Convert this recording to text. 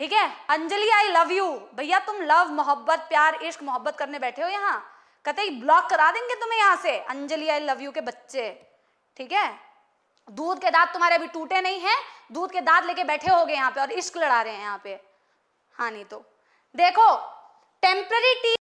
ठीक है Anjali I love you भैया तुम लव मोहब्बत प्यार इश्क मोहब्बत करने बैठे हो यहाँ कतई ब्लॉक करा देंगे तुम्हें यहाँ से अंजलि आई लव यू के बच्चे ठीक है दूध के दांत तुम्हारे अभी टूटे नहीं हैं दूध के दांत लेके बैठे हो गए यहाँ पे और इश्क लड़ा रहे हैं यहाँ पे हाँ नहीं तो देखो टेम्पररी